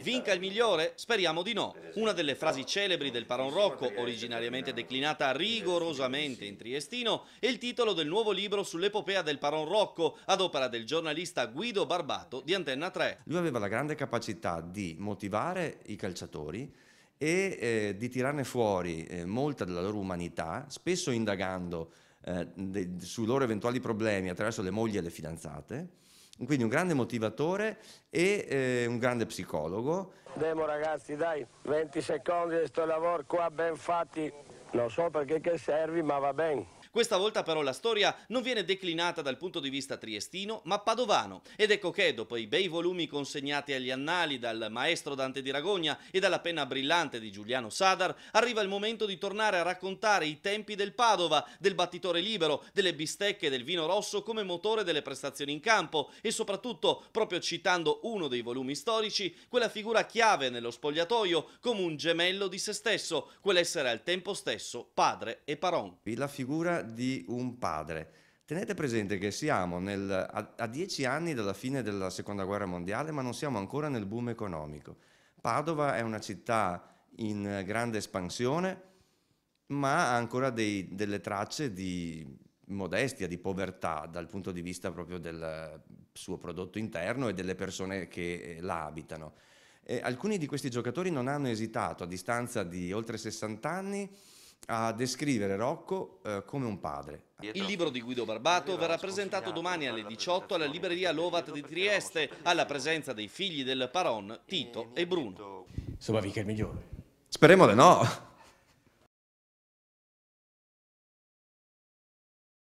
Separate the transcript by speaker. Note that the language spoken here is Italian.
Speaker 1: Vinca il migliore? Speriamo di no. Esatto. Una delle frasi celebri del Paron Rocco, originariamente declinata rigorosamente in triestino, è il titolo del nuovo libro sull'epopea del Paron Rocco, ad opera del giornalista Guido Barbato di Antenna 3.
Speaker 2: Lui aveva la grande capacità di motivare i calciatori e eh, di tirarne fuori eh, molta della loro umanità, spesso indagando eh, sui loro eventuali problemi attraverso le mogli e le fidanzate quindi un grande motivatore e eh, un grande psicologo.
Speaker 1: Demo ragazzi dai, 20 secondi di questo lavoro qua ben fatti, non so perché che servi, ma va bene. Questa volta però la storia non viene declinata dal punto di vista triestino, ma padovano. Ed ecco che, dopo i bei volumi consegnati agli annali dal maestro Dante di Ragogna e dalla penna brillante di Giuliano Sadar, arriva il momento di tornare a raccontare i tempi del Padova, del battitore libero, delle bistecche e del vino rosso come motore delle prestazioni in campo e soprattutto, proprio citando uno dei volumi storici, quella figura chiave nello spogliatoio come un gemello di se stesso, quell'essere al tempo stesso stesso padre e paron.
Speaker 2: La figura di un padre. Tenete presente che siamo nel, a, a dieci anni dalla fine della seconda guerra mondiale, ma non siamo ancora nel boom economico. Padova è una città in grande espansione, ma ha ancora dei, delle tracce di modestia, di povertà dal punto di vista proprio del suo prodotto interno e delle persone che eh, la abitano. E alcuni di questi giocatori non hanno esitato, a distanza di oltre 60 anni, a descrivere Rocco eh, come un
Speaker 1: padre. Il libro di Guido Barbato verrà presentato domani alle 18 alla libreria Lovat di Trieste, alla presenza dei figli del Paron, Tito e Bruno. Insomma, mica il migliore. Speriamo di no.